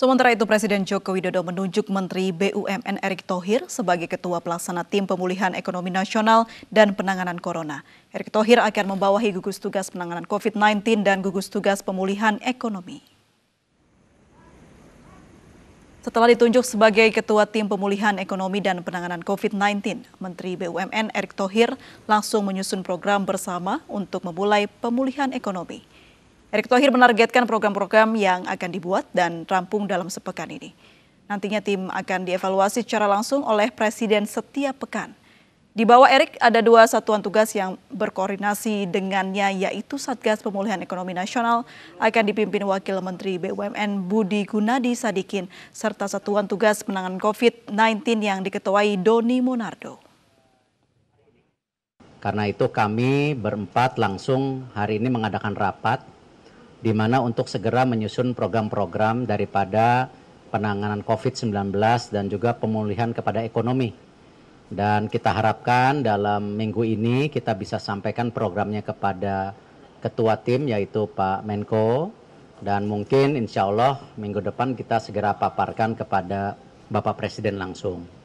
Sementara itu Presiden Joko Widodo menunjuk Menteri BUMN Erick Thohir sebagai Ketua Pelaksana Tim Pemulihan Ekonomi Nasional dan Penanganan Corona. Erick Thohir akan membawahi gugus tugas penanganan COVID-19 dan gugus tugas pemulihan ekonomi. Setelah ditunjuk sebagai Ketua Tim Pemulihan Ekonomi dan Penanganan COVID-19, Menteri BUMN Erick Thohir langsung menyusun program bersama untuk memulai pemulihan ekonomi. Erick Thohir menargetkan program-program yang akan dibuat dan rampung dalam sepekan ini. Nantinya tim akan dievaluasi secara langsung oleh Presiden setiap pekan. Di bawah Erick ada dua satuan tugas yang berkoordinasi dengannya yaitu Satgas Pemulihan Ekonomi Nasional akan dipimpin Wakil Menteri BUMN Budi Gunadi Sadikin serta satuan tugas penanganan COVID-19 yang diketuai Doni Monardo. Karena itu kami berempat langsung hari ini mengadakan rapat di mana untuk segera menyusun program-program daripada penanganan COVID-19 dan juga pemulihan kepada ekonomi. Dan kita harapkan dalam minggu ini kita bisa sampaikan programnya kepada ketua tim yaitu Pak Menko dan mungkin insya Allah minggu depan kita segera paparkan kepada Bapak Presiden langsung.